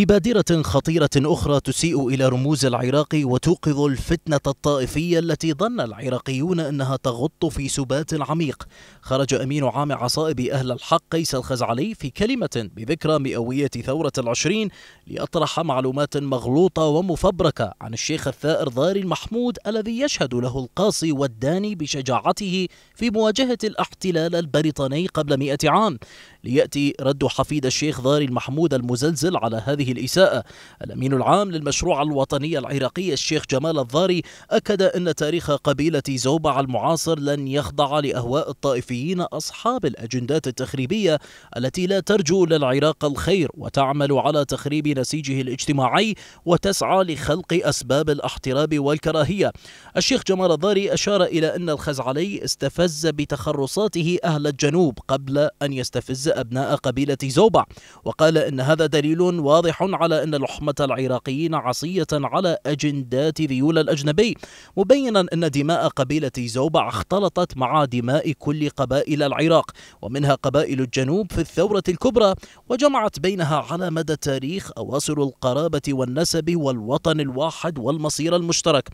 في بادرة خطيرة أخرى تسيء إلى رموز العراق وتوقظ الفتنة الطائفية التي ظن العراقيون أنها تغط في سبات عميق خرج أمين عام عصائب أهل الحق قيس الخزعلي في كلمة بذكرى مئوية ثورة العشرين ليطرح معلومات مغلوطة ومفبركة عن الشيخ الثائر ضاري المحمود الذي يشهد له القاصي والداني بشجاعته في مواجهة الاحتلال البريطاني قبل مئة عام ليأتي رد حفيد الشيخ ضاري المحمود المزلزل على هذه الإساءة الأمين العام للمشروع الوطني العراقي الشيخ جمال الضاري أكد أن تاريخ قبيلة زوبع المعاصر لن يخضع لأهواء الطائفيين أصحاب الأجندات التخريبية التي لا ترجو للعراق الخير وتعمل على تخريب نسيجه الاجتماعي وتسعى لخلق أسباب الاحتراب والكراهية الشيخ جمال الضاري أشار إلى أن الخزعلي استفز بتخرصاته أهل الجنوب قبل أن يستفز أبناء قبيلة زوبع وقال إن هذا دليل واضح واضح على أن لحمة العراقيين عصية على أجندات ذيول الأجنبي مبينا أن دماء قبيلة زوبع اختلطت مع دماء كل قبائل العراق ومنها قبائل الجنوب في الثورة الكبرى وجمعت بينها على مدى التاريخ أواصر القرابة والنسب والوطن الواحد والمصير المشترك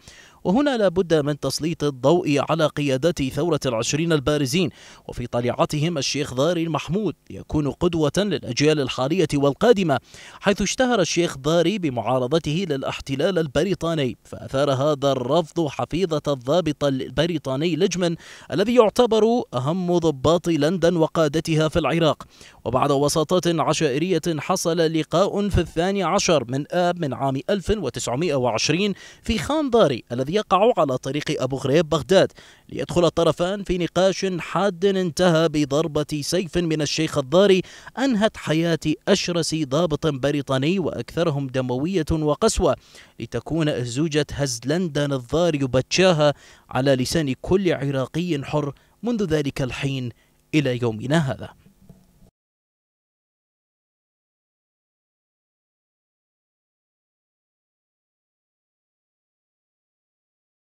وهنا لا بد من تسليط الضوء على قيادات ثورة العشرين البارزين وفي طليعتهم الشيخ ضاري المحمود يكون قدوة للأجيال الحالية والقادمة حيث اشتهر الشيخ باري بمعارضته للاحتلال البريطاني فأثار هذا الرفض حفيظة الضابط البريطاني لجمن الذي يعتبر أهم ضباط لندن وقادتها في العراق وبعد وساطات عشائرية حصل لقاء في الثاني عشر من آب من عام 1920 في خان داري الذي يقع على طريق أبو غريب بغداد ليدخل الطرفان في نقاش حاد انتهى بضربة سيف من الشيخ الضاري أنهت حياة أشرس ضابط بريطاني وأكثرهم دموية وقسوة لتكون أزوجة هزلندن الضاري بتشاها على لسان كل عراقي حر منذ ذلك الحين إلى يومنا هذا